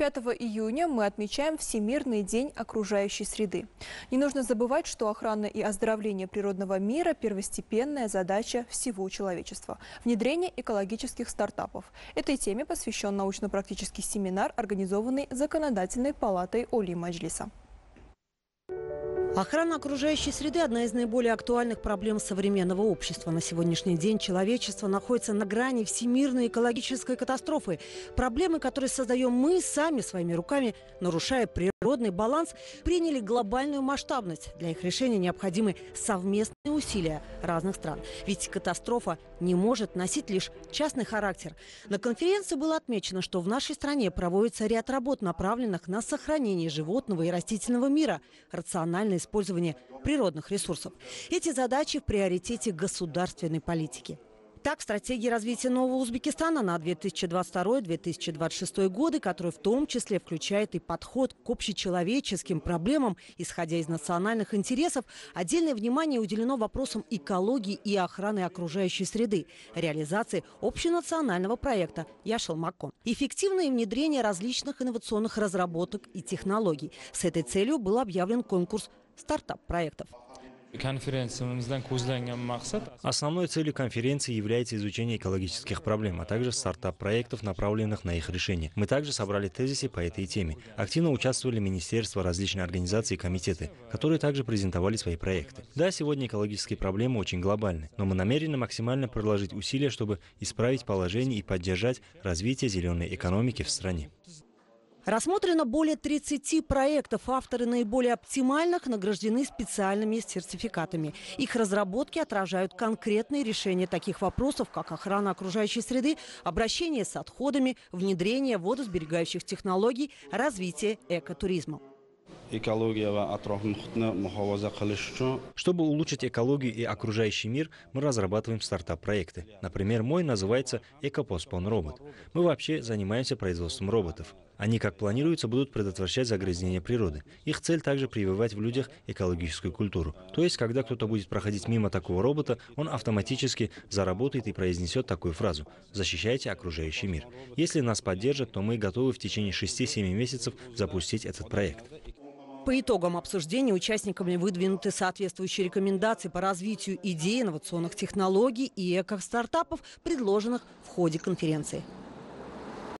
5 июня мы отмечаем Всемирный день окружающей среды. Не нужно забывать, что охрана и оздоровление природного мира – первостепенная задача всего человечества. Внедрение экологических стартапов. Этой теме посвящен научно-практический семинар, организованный Законодательной палатой Оли Маджлиса. Охрана окружающей среды – одна из наиболее актуальных проблем современного общества. На сегодняшний день человечество находится на грани всемирной экологической катастрофы. Проблемы, которые создаем мы сами своими руками, нарушая природный баланс, приняли глобальную масштабность. Для их решения необходимы совместные усилия разных стран. Ведь катастрофа не может носить лишь частный характер. На конференции было отмечено, что в нашей стране проводится ряд работ, направленных на сохранение животного и растительного мира, рациональный использования природных ресурсов. Эти задачи в приоритете государственной политики. Так, в стратегии развития нового Узбекистана на 2022-2026 годы, которая в том числе включает и подход к общечеловеческим проблемам, исходя из национальных интересов, отдельное внимание уделено вопросам экологии и охраны окружающей среды, реализации общенационального проекта «Яшел Эффективное внедрение различных инновационных разработок и технологий. С этой целью был объявлен конкурс стартап-проектов. Основной целью конференции является изучение экологических проблем, а также стартап-проектов, направленных на их решение. Мы также собрали тезисы по этой теме. Активно участвовали министерства, различные организации и комитеты, которые также презентовали свои проекты. Да, сегодня экологические проблемы очень глобальны, но мы намерены максимально приложить усилия, чтобы исправить положение и поддержать развитие зеленой экономики в стране. Рассмотрено более 30 проектов. Авторы наиболее оптимальных награждены специальными сертификатами. Их разработки отражают конкретные решения таких вопросов, как охрана окружающей среды, обращение с отходами, внедрение водосберегающих технологий, развитие экотуризма. Чтобы улучшить экологию и окружающий мир, мы разрабатываем стартап-проекты. Например, мой называется «Экопостпон робот». Мы вообще занимаемся производством роботов. Они, как планируется, будут предотвращать загрязнение природы. Их цель также прививать в людях экологическую культуру. То есть, когда кто-то будет проходить мимо такого робота, он автоматически заработает и произнесет такую фразу «Защищайте окружающий мир». Если нас поддержат, то мы готовы в течение 6-7 месяцев запустить этот проект. По итогам обсуждения участниками выдвинуты соответствующие рекомендации по развитию идей инновационных технологий и эко-стартапов, предложенных в ходе конференции.